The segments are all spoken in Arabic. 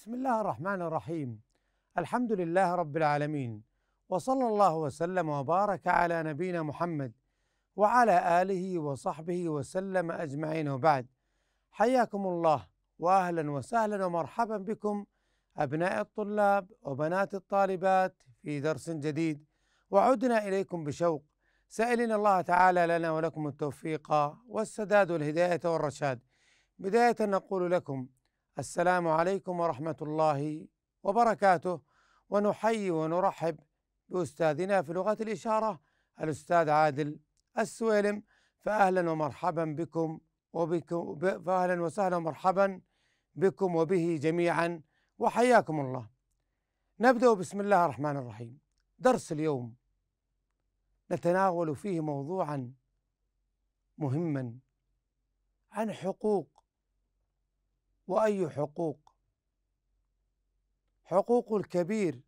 بسم الله الرحمن الرحيم الحمد لله رب العالمين وصلى الله وسلم وبارك على نبينا محمد وعلى اله وصحبه وسلم اجمعين وبعد حياكم الله واهلا وسهلا ومرحبا بكم ابناء الطلاب وبنات الطالبات في درس جديد وعدنا اليكم بشوق سائلين الله تعالى لنا ولكم التوفيق والسداد والهدايه والرشاد بدايه نقول لكم السلام عليكم ورحمه الله وبركاته ونحيي ونرحب باستاذنا في لغه الاشاره الاستاذ عادل السويلم فاهلا ومرحبا بكم وبكم فاهلا وسهلا ومرحبا بكم وبه جميعا وحياكم الله. نبدا بسم الله الرحمن الرحيم. درس اليوم نتناول فيه موضوعا مهما عن حقوق واي حقوق حقوق الكبير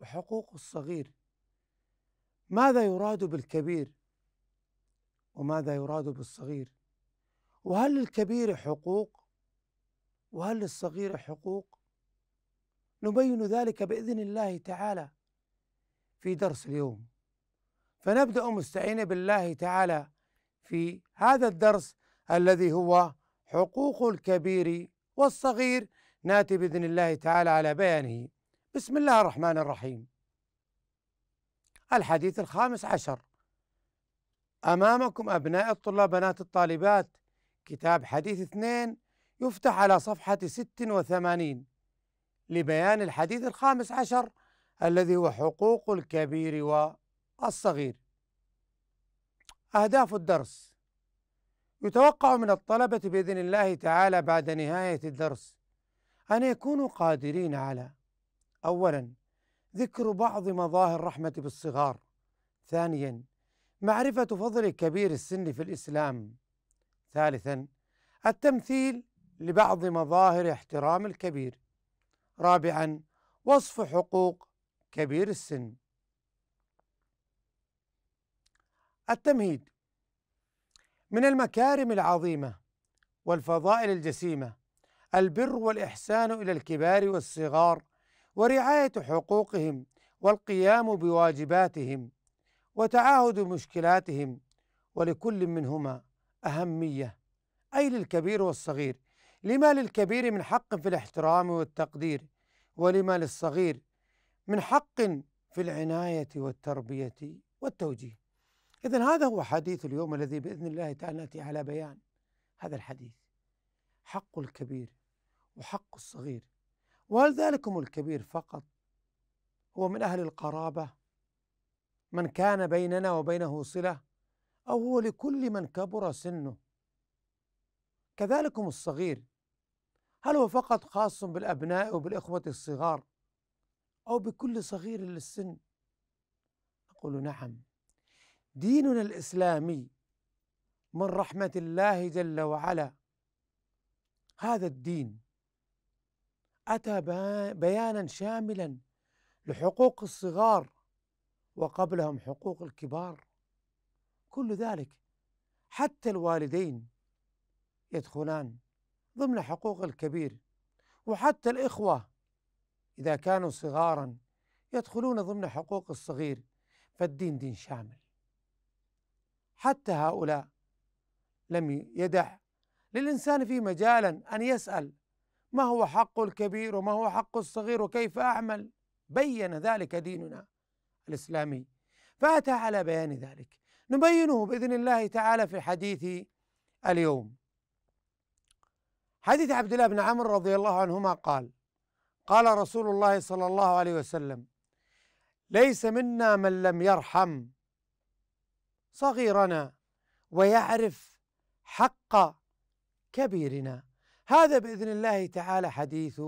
وحقوق الصغير ماذا يراد بالكبير وماذا يراد بالصغير وهل للكبير حقوق وهل للصغير حقوق نبين ذلك باذن الله تعالى في درس اليوم فنبدا مستعين بالله تعالى في هذا الدرس الذي هو حقوق الكبير والصغير ناتي باذن الله تعالى على بيانه بسم الله الرحمن الرحيم الحديث الخامس عشر امامكم ابناء الطلاب بنات الطالبات كتاب حديث اثنين يفتح على صفحه 86 لبيان الحديث الخامس عشر الذي هو حقوق الكبير والصغير أهداف الدرس يتوقع من الطلبة بإذن الله تعالى بعد نهاية الدرس أن يكونوا قادرين على أولا ذكر بعض مظاهر رحمة بالصغار ثانيا معرفة فضل كبير السن في الإسلام ثالثا التمثيل لبعض مظاهر احترام الكبير رابعا وصف حقوق كبير السن التمهيد من المكارم العظيمه والفضائل الجسيمه البر والاحسان الى الكبار والصغار ورعايه حقوقهم والقيام بواجباتهم وتعاهد مشكلاتهم ولكل منهما اهميه اي للكبير والصغير لما للكبير من حق في الاحترام والتقدير ولما للصغير من حق في العنايه والتربيه والتوجيه إذا هذا هو حديث اليوم الذي بإذن الله تعالى نأتي على بيان هذا الحديث حق الكبير وحق الصغير وهل ذلكم الكبير فقط هو من أهل القرابة من كان بيننا وبينه صلة أو هو لكل من كبر سنه كذلكم الصغير هل هو فقط خاص بالأبناء وبالإخوة الصغار أو بكل صغير للسن نقول نعم ديننا الاسلامي من رحمه الله جل وعلا هذا الدين اتى بيانا شاملا لحقوق الصغار وقبلهم حقوق الكبار كل ذلك حتى الوالدين يدخلان ضمن حقوق الكبير وحتى الاخوه اذا كانوا صغارا يدخلون ضمن حقوق الصغير فالدين دين شامل حتى هؤلاء لم يدع للإنسان في مجالا أن يسأل ما هو حق الكبير وما هو حق الصغير وكيف أعمل بين ذلك ديننا الإسلامي فأتى على بيان ذلك نبينه بإذن الله تعالى في حديث اليوم حديث عبد الله بن عمرو رضي الله عنهما قال قال رسول الله صلى الله عليه وسلم ليس منا من لم يرحم صغيرنا ويعرف حق كبيرنا هذا باذن الله تعالى حديث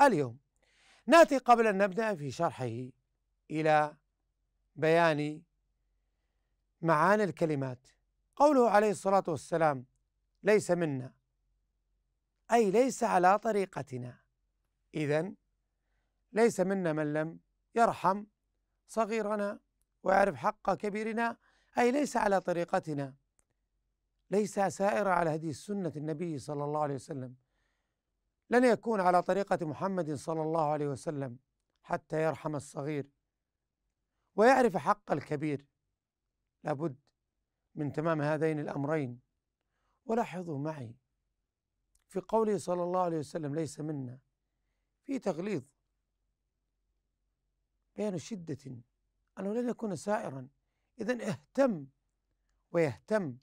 اليوم ناتي قبل ان نبدا في شرحه الى بيان معاني الكلمات قوله عليه الصلاه والسلام ليس منا اي ليس على طريقتنا اذا ليس منا من لم يرحم صغيرنا ويعرف حق كبيرنا أي ليس على طريقتنا ليس سائرا على هدي السنة النبي صلى الله عليه وسلم لن يكون على طريقة محمد صلى الله عليه وسلم حتى يرحم الصغير ويعرف حق الكبير لابد من تمام هذين الأمرين ولاحظوا معي في قوله صلى الله عليه وسلم ليس منا في تغليظ بيان شدة أنه لن يكون سائرا إذا اهتم ويهتم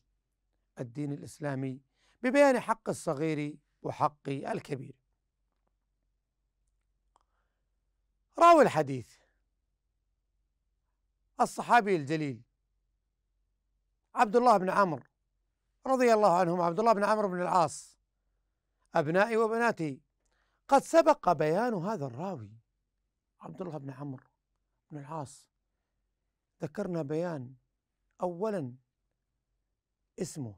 الدين الإسلامي ببيان حق الصغير وحق الكبير راوي الحديث الصحابي الجليل عبد الله بن عمرو رضي الله عنهما عبد الله بن عمرو بن العاص أبنائي وبناتي قد سبق بيان هذا الراوي عبد الله بن عمرو بن العاص ذكرنا بيان أولا اسمه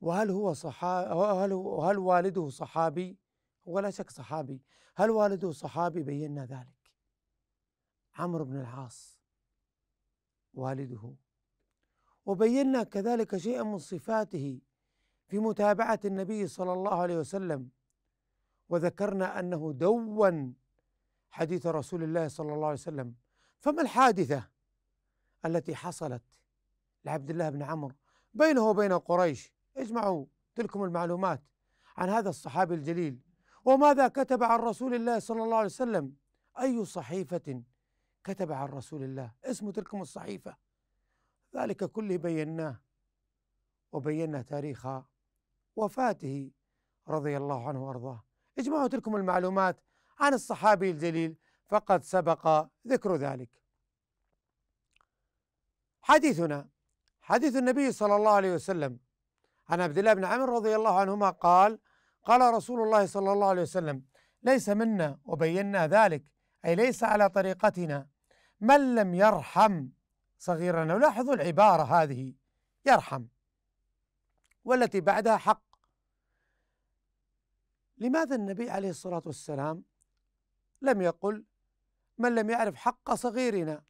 وهل هو صحابي هل, هل والده صحابي ولا شك صحابي هل والده صحابي بينا ذلك عمرو بن العاص والده وبينا كذلك شيئا من صفاته في متابعة النبي صلى الله عليه وسلم وذكرنا أنه دون حديث رسول الله صلى الله عليه وسلم فما الحادثة التي حصلت لعبد الله بن عمرو بينه وبين قريش اجمعوا تلكم المعلومات عن هذا الصحابي الجليل وماذا كتب عن رسول الله صلى الله عليه وسلم أي صحيفة كتب عن رسول الله اسم تلكم الصحيفة ذلك كله بيناه وبينا تاريخ وفاته رضي الله عنه وارضاه اجمعوا تلكم المعلومات عن الصحابي الجليل فقد سبق ذكر ذلك حديثنا حديث النبي صلى الله عليه وسلم عن عبد الله بن عمر رضي الله عنهما قال قال رسول الله صلى الله عليه وسلم ليس منا وبينا ذلك اي ليس على طريقتنا من لم يرحم صغيرنا لاحظوا العباره هذه يرحم والتي بعدها حق لماذا النبي عليه الصلاه والسلام لم يقل من لم يعرف حق صغيرنا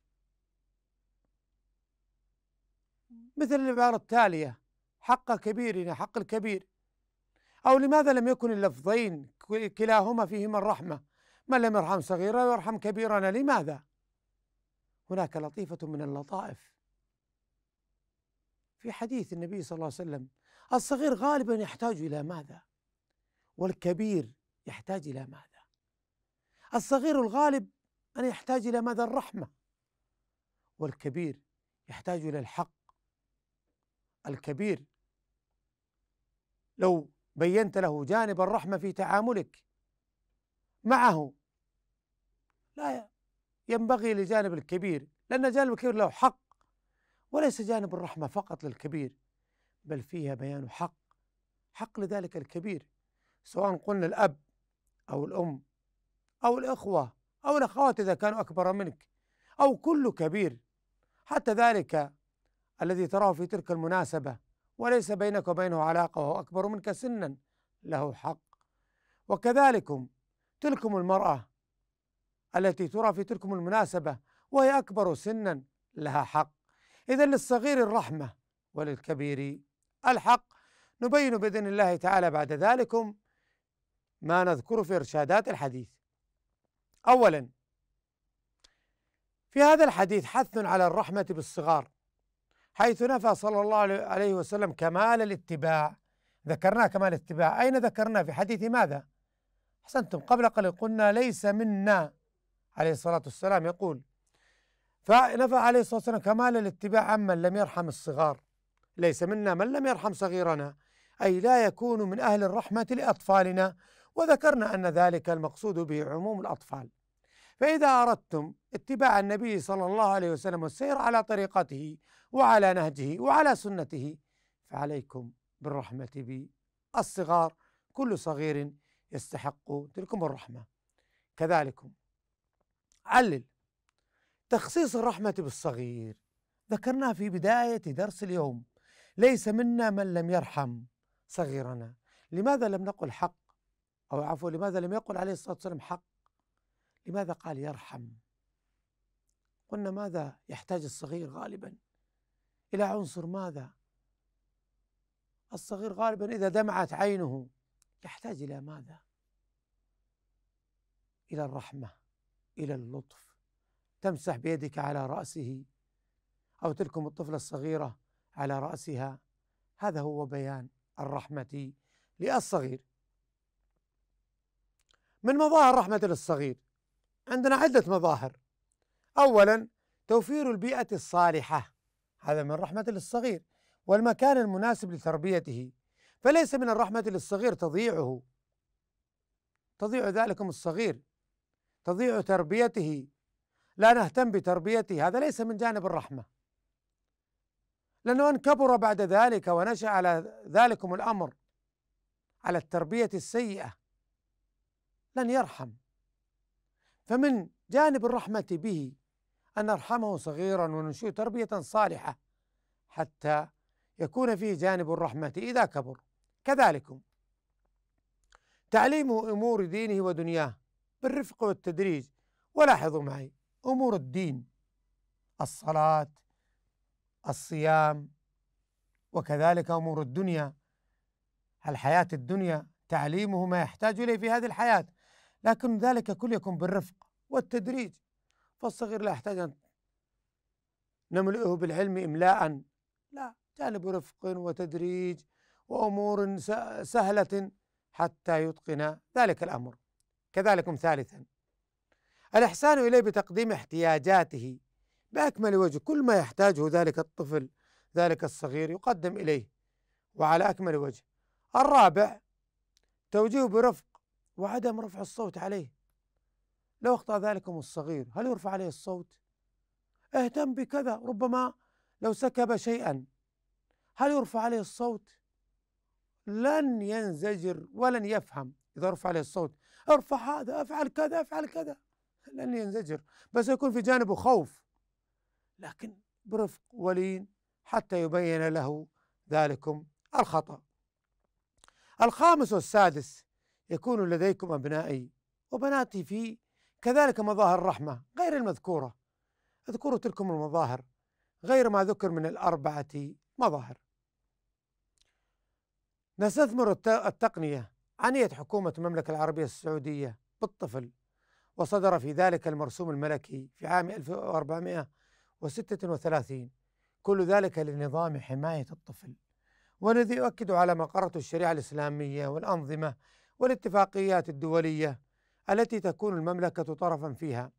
مثل العبارة التالية حق كبيرنا حق الكبير أو لماذا لم يكن اللفظين كلاهما فيهما الرحمة من لم يرحم صغيرنا يرحم كبيرنا لماذا هناك لطيفة من اللطائف في حديث النبي صلى الله عليه وسلم الصغير غالبا يحتاج إلى ماذا والكبير يحتاج إلى ماذا الصغير الغالب أنا يحتاج إلى ماذا الرحمة والكبير يحتاج إلى الحق الكبير لو بينت له جانب الرحمة في تعاملك معه لا ينبغي لجانب الكبير لأن جانب الكبير له حق وليس جانب الرحمة فقط للكبير بل فيها بيان حق حق لذلك الكبير سواء قلنا الأب أو الأم أو الإخوة أو الأخوات إذا كانوا أكبر منك أو كل كبير حتى ذلك الذي تراه في تلك المناسبة وليس بينك وبينه علاقة وهو أكبر منك سنا له حق وكذلكم تلكم المرأة التي ترى في تلكم المناسبة وهي أكبر سنا لها حق إذا للصغير الرحمة وللكبير الحق نبين بإذن الله تعالى بعد ذلكم ما نذكر في إرشادات الحديث أولا في هذا الحديث حث على الرحمة بالصغار حيث نفى صلى الله عليه وسلم كمال الاتباع ذكرناه كمال الاتباع أين ذكرناه في حديث ماذا أحسنتم قبل قليل قلنا ليس منا عليه الصلاة والسلام يقول فنفى عليه الصلاة والسلام كمال الاتباع عمن لم يرحم الصغار ليس منا من لم يرحم صغيرنا أي لا يكون من أهل الرحمة لأطفالنا وذكرنا أن ذلك المقصود به عموم الأطفال فإذا أردتم اتباع النبي صلى الله عليه وسلم والسير على طريقته وعلى نهجه وعلى سنته فعليكم بالرحمة بالصغار كل صغير يستحق تلكم الرحمة كذلكم علل تخصيص الرحمة بالصغير ذكرناه في بداية درس اليوم ليس منا من لم يرحم صغيرنا لماذا لم نقل حق أو عفوا لماذا لم يقل عليه الصلاة والسلام حق لماذا قال يرحم قلنا ماذا يحتاج الصغير غالبا إلى عنصر ماذا الصغير غالبا إذا دمعت عينه يحتاج إلى ماذا إلى الرحمة إلى اللطف تمسح بيدك على رأسه أو تلكم الطفلة الصغيرة على رأسها هذا هو بيان الرحمة للصغير من مظاهر رحمة للصغير عندنا عدة مظاهر أولا توفير البيئة الصالحة هذا من رحمة للصغير والمكان المناسب لتربيته فليس من الرحمة للصغير تضيعه تضيع ذلكم الصغير تضيع تربيته لا نهتم بتربيته هذا ليس من جانب الرحمة لأنه إن كبر بعد ذلك ونشأ على ذلكم الأمر على التربية السيئة لن يرحم فمن جانب الرحمة به أن نرحمه صغيرا وننشئ تربية صالحة حتى يكون فيه جانب الرحمة إذا كبر كذلكم تعليمه أمور دينه ودنياه بالرفق والتدريج ولاحظوا معي أمور الدين الصلاة الصيام وكذلك أمور الدنيا الحياة الدنيا تعليمه ما يحتاج إليه في هذه الحياة لكن ذلك كله يكون بالرفق والتدريج فالصغير لا يحتاج أن نملئه بالعلم إملاء لا جانب رفق وتدريج وأمور سهلة حتى يتقن ذلك الأمر كذلك ثالثا الإحسان إليه بتقديم احتياجاته بأكمل وجه كل ما يحتاجه ذلك الطفل ذلك الصغير يقدم إليه وعلى أكمل وجه الرابع توجيهه برفق وعدم رفع الصوت عليه لو اخطأ ذلكم الصغير هل يرفع عليه الصوت؟ اهتم بكذا ربما لو سكب شيئا هل يرفع عليه الصوت؟ لن ينزجر ولن يفهم إذا رفع عليه الصوت ارفع هذا افعل كذا افعل كذا لن ينزجر بس يكون في جانبه خوف لكن برفق ولين حتى يبين له ذلكم الخطأ الخامس والسادس يكون لديكم أبنائي وبناتي في كذلك مظاهر الرحمة غير المذكورة اذكروا تلكم المظاهر غير ما ذكر من الأربعة مظاهر نستثمر التقنية عنية حكومة المملكة العربية السعودية بالطفل وصدر في ذلك المرسوم الملكي في عام 1436 كل ذلك لنظام حماية الطفل والذي يؤكد على ما قرته الشريعة الإسلامية والأنظمة والاتفاقيات الدوليه التي تكون المملكه طرفا فيها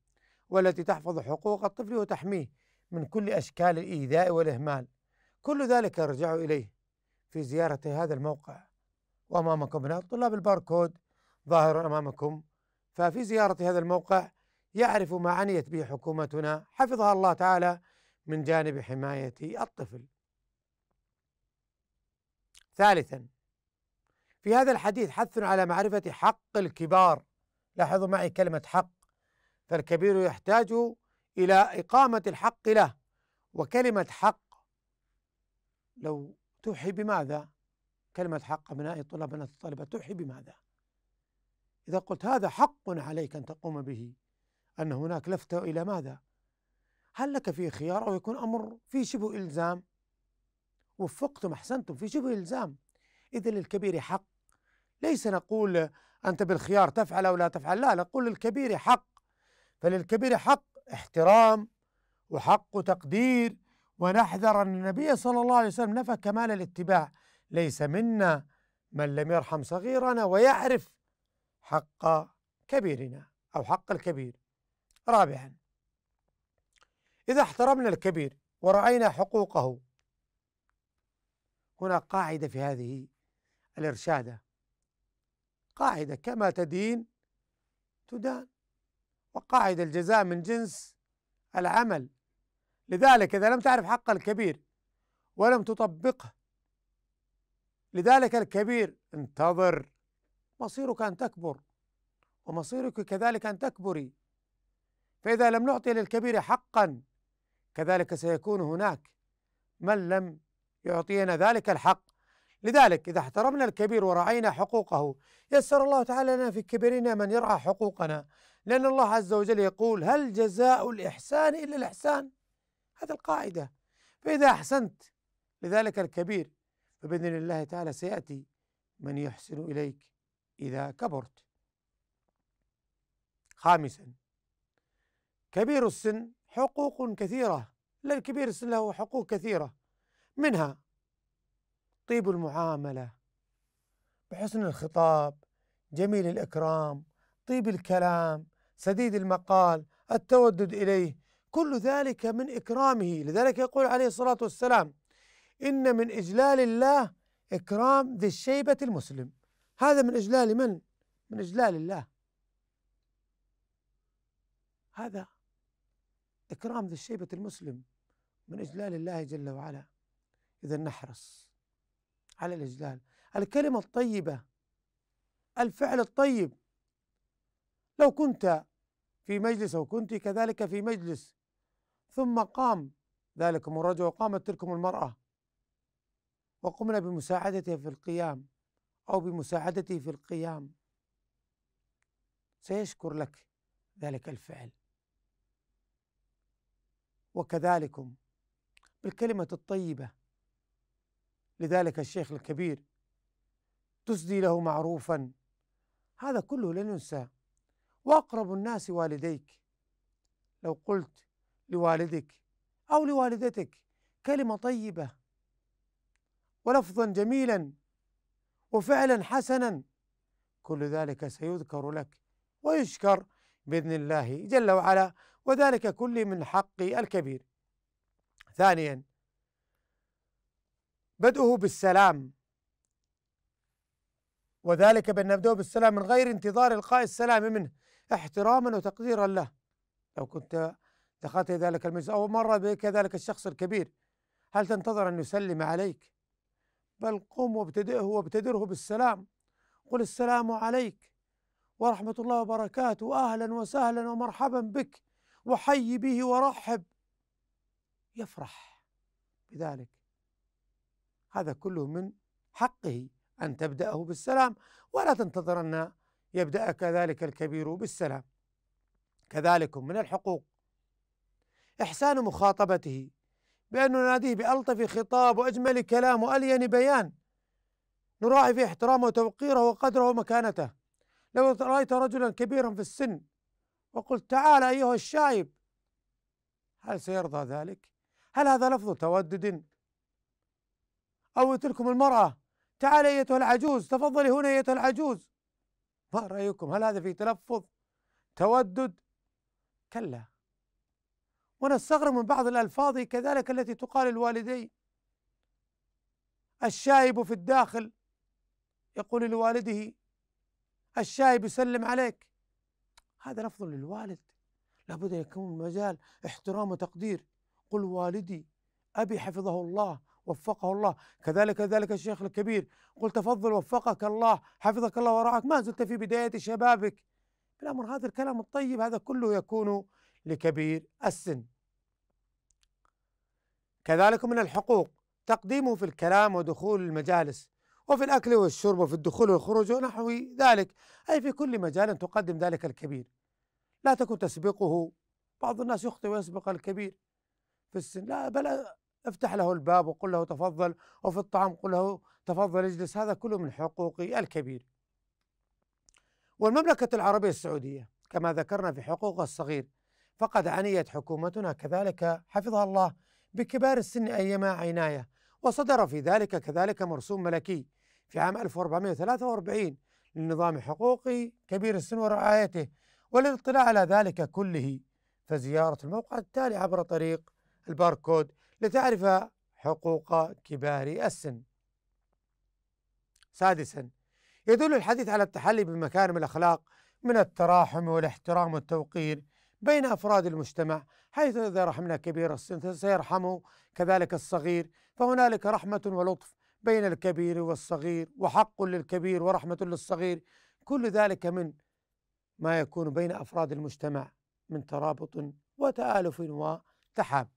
والتي تحفظ حقوق الطفل وتحميه من كل اشكال الايذاء والاهمال كل ذلك يرجع اليه في زياره هذا الموقع وامامكم هنا طلاب الباركود ظاهر امامكم ففي زياره هذا الموقع يعرف ما عنيت به حكومتنا حفظها الله تعالى من جانب حمايه الطفل ثالثا في هذا الحديث حث على معرفة حق الكبار لاحظوا معي كلمة حق فالكبير يحتاج إلى إقامة الحق له وكلمة حق لو توحي بماذا كلمة حق أبناء الطلاب بنات الطالبة توحي بماذا إذا قلت هذا حق عليك أن تقوم به أن هناك لفتة إلى ماذا هل لك في خيار أو يكون أمر في شبه إلزام وفقتم أحسنتم في شبه إلزام إذا للكبير حق ليس نقول أنت بالخيار تفعل أو لا تفعل لا نقول للكبير حق فللكبير حق احترام وحق تقدير ونحذر أن النبي صلى الله عليه وسلم نفى كمال الاتباع ليس منا من لم يرحم صغيرنا ويعرف حق كبيرنا أو حق الكبير رابعا إذا احترمنا الكبير ورأينا حقوقه هنا قاعدة في هذه الإرشادة قاعدة كما تدين تدان وقاعدة الجزاء من جنس العمل لذلك إذا لم تعرف حق الكبير ولم تطبقه لذلك الكبير انتظر مصيرك أن تكبر ومصيرك كذلك أن تكبري فإذا لم نعطي للكبير حقا كذلك سيكون هناك من لم يعطينا ذلك الحق لذلك إذا احترمنا الكبير ورعينا حقوقه يسر الله تعالى لنا في كبرنا من يرعى حقوقنا لأن الله عز وجل يقول هل جزاء الإحسان إلا الإحسان هذه القاعدة فإذا أحسنت لذلك الكبير فبإذن الله تعالى سيأتي من يحسن إليك إذا كبرت خامسا كبير السن حقوق كثيرة للكبير السن له حقوق كثيرة منها طيب المعامله بحسن الخطاب جميل الاكرام طيب الكلام سديد المقال التودد اليه كل ذلك من اكرامه لذلك يقول عليه الصلاه والسلام ان من اجلال الله اكرام ذي الشيبه المسلم هذا من اجلال من؟ من اجلال الله هذا اكرام ذي الشيبه المسلم من اجلال الله جل وعلا اذا نحرص على الإجلال الكلمة الطيبة الفعل الطيب لو كنت في مجلس أو كنت كذلك في مجلس ثم قام ذلكم الرجل وقامت تلكم المرأة وقمنا بمساعدته في القيام أو بمساعدته في القيام سيشكر لك ذلك الفعل وكذلكم بالكلمة الطيبة لذلك الشيخ الكبير تسدي له معروفا هذا كله لن ينسى واقرب الناس والديك لو قلت لوالدك او لوالدتك كلمه طيبه ولفظا جميلا وفعلا حسنا كل ذلك سيذكر لك ويشكر باذن الله جل وعلا وذلك كل من حق الكبير ثانيا بدؤه بالسلام وذلك بأن نبدأ بالسلام من غير انتظار إلقاء السلام منه احتراما وتقديرا له لو كنت دخلت ذلك المجلس أو مر بك ذلك الشخص الكبير هل تنتظر أن يسلم عليك بل قم وابتدئه وابتدره بالسلام قل السلام عليك ورحمة الله وبركاته أهلا وسهلا ومرحبا بك وحي به ورحب يفرح بذلك هذا كله من حقه أن تبدأه بالسلام ولا تنتظر أن يبدأ كذلك الكبير بالسلام كذلك من الحقوق إحسان مخاطبته بأن نناديه بألطف خطاب وأجمل كلام وألين بيان نراعي في احترامه وتوقيره وقدره ومكانته لو رأيت رجلا كبيرا في السن وقلت تعال أيها الشايب هل سيرضى ذلك؟ هل هذا لفظ تودد أو لكم المرأة تعالي أيتها العجوز تفضلي هنا أيتها العجوز ما رأيكم هل هذا في تلفظ تودد كلا ونستغرب من بعض الألفاظ كذلك التي تقال للوالدين الشايب في الداخل يقول لوالده الشايب يسلم عليك هذا لفظ للوالد لابد يكون مجال احترام وتقدير قل والدي أبي حفظه الله وفقه الله كذلك ذلك الشيخ الكبير قل تفضل وفقك الله حفظك الله ورعاك ما زلت في بداية شبابك الأمر هذا الكلام الطيب هذا كله يكون لكبير السن كذلك من الحقوق تقديمه في الكلام ودخول المجالس وفي الأكل والشرب وفي الدخول والخروج ونحو ذلك أي في كل مجال تقدم ذلك الكبير لا تكن تسبقه بعض الناس يخطئ ويسبق الكبير في السن لا بل افتح له الباب وقل له تفضل وفي الطعام قل له تفضل اجلس هذا كله من حقوق الكبير والمملكة العربية السعودية كما ذكرنا في حقوقها الصغير فقد عنيت حكومتنا كذلك حفظها الله بكبار السن أيما عناية وصدر في ذلك كذلك مرسوم ملكي في عام 1443 للنظام حقوقي كبير السن ورعايته وللاطلاع على ذلك كله فزيارة الموقع التالي عبر طريق الباركود لتعرف حقوق كبار السن سادسا يدل الحديث على التحلي بمكارم الأخلاق من التراحم والاحترام والتوقير بين أفراد المجتمع حيث إذا رحمنا كبير السن سيرحمه كذلك الصغير فهنالك رحمة ولطف بين الكبير والصغير وحق للكبير ورحمة للصغير كل ذلك من ما يكون بين أفراد المجتمع من ترابط وتآلف وتحاب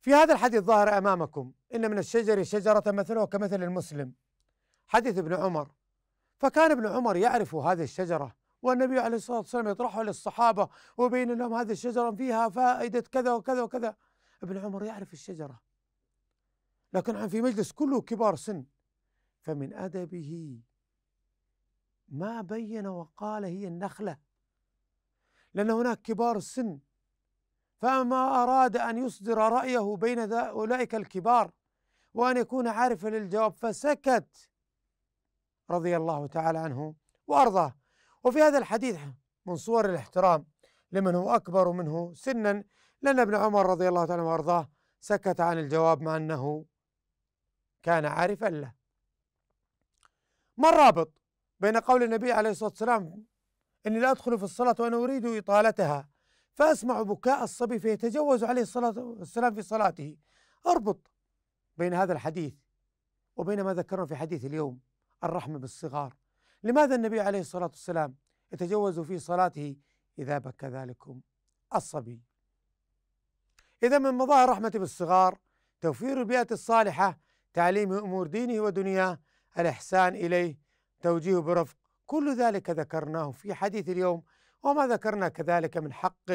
في هذا الحديث ظاهر أمامكم إن من الشجر شجرة مثله كمثل المسلم حديث ابن عمر فكان ابن عمر يعرف هذه الشجرة والنبي عليه الصلاة والسلام يطرحها للصحابة وبين لهم هذه الشجرة فيها فائدة كذا وكذا وكذا ابن عمر يعرف الشجرة لكن في مجلس كله كبار سن فمن أدبه ما بين وقال هي النخلة لأن هناك كبار السن فما أراد أن يصدر رأيه بين أولئك الكبار وأن يكون عارفا للجواب فسكت رضي الله تعالى عنه وأرضاه وفي هذا الحديث من صور الاحترام لمن هو أكبر منه سنا لأن ابن عمر رضي الله تعالى وأرضاه سكت عن الجواب مع أنه كان عارفا له ما الرابط بين قول النبي عليه الصلاة والسلام إني لا أدخل في الصلاة وأنا أريد إطالتها فأسمع بكاء الصبي فيتجوز عليه الصلاة والسلام في صلاته أربط بين هذا الحديث وبين ما ذكرنا في حديث اليوم الرحمة بالصغار لماذا النبي عليه الصلاة والسلام يتجوز في صلاته إذا بكى ذلكم الصبي إذا من مظاهر رحمة بالصغار توفير البيئة الصالحة تعليمه أمور دينه ودنياه الإحسان إليه توجيهه برفق كل ذلك ذكرناه في حديث اليوم وما ذكرنا كذلك من حق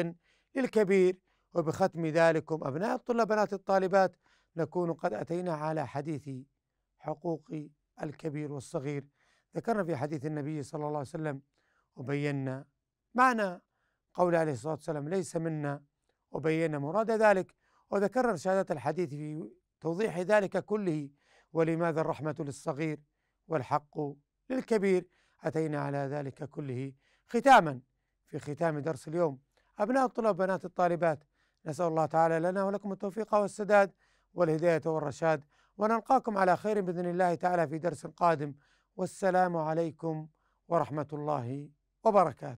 للكبير وبختم ذلكم أبناء الطلاب بنات الطالبات نكون قد أتينا على حديث حقوق الكبير والصغير ذكرنا في حديث النبي صلى الله عليه وسلم وبينا معنى قول عليه الصلاة والسلام ليس منا وبينا مراد ذلك وذكرنا شهادة الحديث في توضيح ذلك كله ولماذا الرحمة للصغير والحق للكبير أتينا على ذلك كله ختاما في ختام درس اليوم أبناء الطلاب بنات الطالبات نسأل الله تعالى لنا ولكم التوفيق والسداد والهداية والرشاد ونلقاكم على خير بإذن الله تعالى في درس قادم والسلام عليكم ورحمة الله وبركاته